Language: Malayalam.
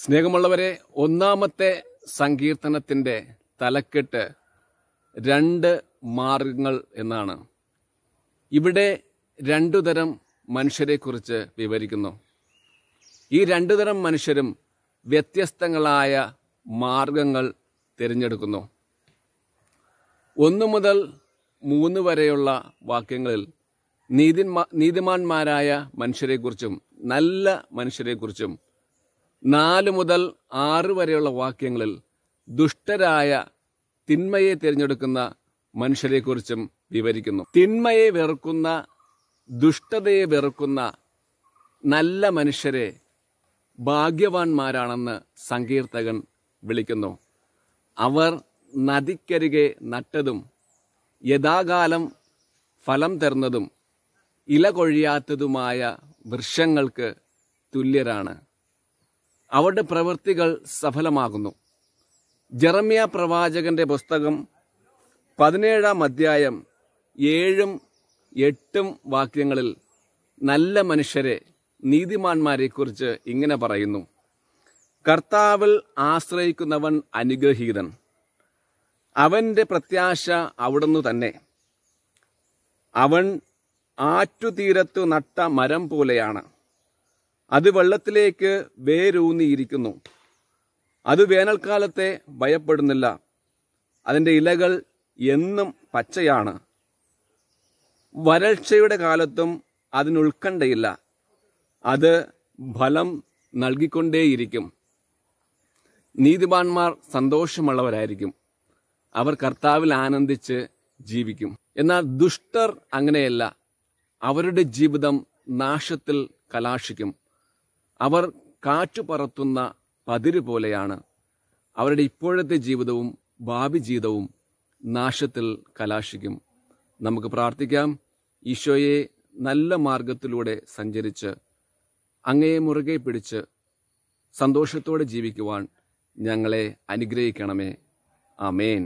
സ്നേഹമുള്ളവരെ ഒന്നാമത്തെ സങ്കീർത്തനത്തിൻ്റെ തലക്കെട്ട് രണ്ട് മാർഗങ്ങൾ എന്നാണ് ഇവിടെ രണ്ടു തരം മനുഷ്യരെക്കുറിച്ച് വിവരിക്കുന്നു ഈ രണ്ടു തരം മനുഷ്യരും വ്യത്യസ്തങ്ങളായ മാർഗങ്ങൾ തിരഞ്ഞെടുക്കുന്നു ഒന്നു മുതൽ മൂന്ന് വരെയുള്ള വാക്യങ്ങളിൽ നീതിന്മാ നീതിമാന്മാരായ മനുഷ്യരെക്കുറിച്ചും നല്ല മനുഷ്യരെക്കുറിച്ചും നാല് മുതൽ ആറ് വരെയുള്ള വാക്യങ്ങളിൽ ദുഷ്ടരായ തിന്മയെ തിരഞ്ഞെടുക്കുന്ന മനുഷ്യരെക്കുറിച്ചും വിവരിക്കുന്നു തിന്മയെ വെറുക്കുന്ന ദുഷ്ടതയെ വെറുക്കുന്ന നല്ല മനുഷ്യരെ ഭാഗ്യവാന്മാരാണെന്ന് സങ്കീർത്തകൻ വിളിക്കുന്നു അവർ നദിക്കരികെ നട്ടതും യഥാകാലം ഫലം തരുന്നതും ഇല കൊഴിയാത്തതുമായ വൃക്ഷങ്ങൾക്ക് തുല്യരാണ് അവരുടെ പ്രവൃത്തികൾ സഫലമാകുന്നു ജെറമിയ പ്രവാചകന്റെ പുസ്തകം പതിനേഴാം അധ്യായം ഏഴും എട്ടും വാക്യങ്ങളിൽ നല്ല മനുഷ്യരെ നീതിമാന്മാരെക്കുറിച്ച് ഇങ്ങനെ പറയുന്നു കർത്താവിൽ ആശ്രയിക്കുന്നവൻ അനുഗ്രഹീതൻ അവൻ്റെ പ്രത്യാശ അവിടുന്ന് തന്നെ അവൻ ആറ്റുതീരത്തു നട്ട മരം പോലെയാണ് അത് വെള്ളത്തിലേക്ക് വേരൂന്നിയിരിക്കുന്നു അത് വേനൽക്കാലത്തെ ഭയപ്പെടുന്നില്ല അതിൻ്റെ ഇലകൾ എന്നും പച്ചയാണ് വരൾച്ചയുടെ കാലത്തും അതിനുൾക്കണ്ടയില്ല അത് ഫലം നൽകിക്കൊണ്ടേയിരിക്കും നീതിമാന്മാർ സന്തോഷമുള്ളവരായിരിക്കും അവർ കർത്താവിൽ ആനന്ദിച്ച് ജീവിക്കും എന്നാൽ ദുഷ്ടർ അങ്ങനെയല്ല അവരുടെ ജീവിതം നാശത്തിൽ കലാശിക്കും അവർ കാറ്റു പറത്തുന്ന പതിര് പോലെയാണ് അവരുടെ ഇപ്പോഴത്തെ ജീവിതവും ഭാവി ജീവിതവും നാശത്തിൽ കലാശിക്കും നമുക്ക് പ്രാർത്ഥിക്കാം ഈശോയെ നല്ല മാർഗത്തിലൂടെ സഞ്ചരിച്ച് അങ്ങയെ മുറുകെ പിടിച്ച് സന്തോഷത്തോടെ ജീവിക്കുവാൻ ഞങ്ങളെ അനുഗ്രഹിക്കണമേ അമേൻ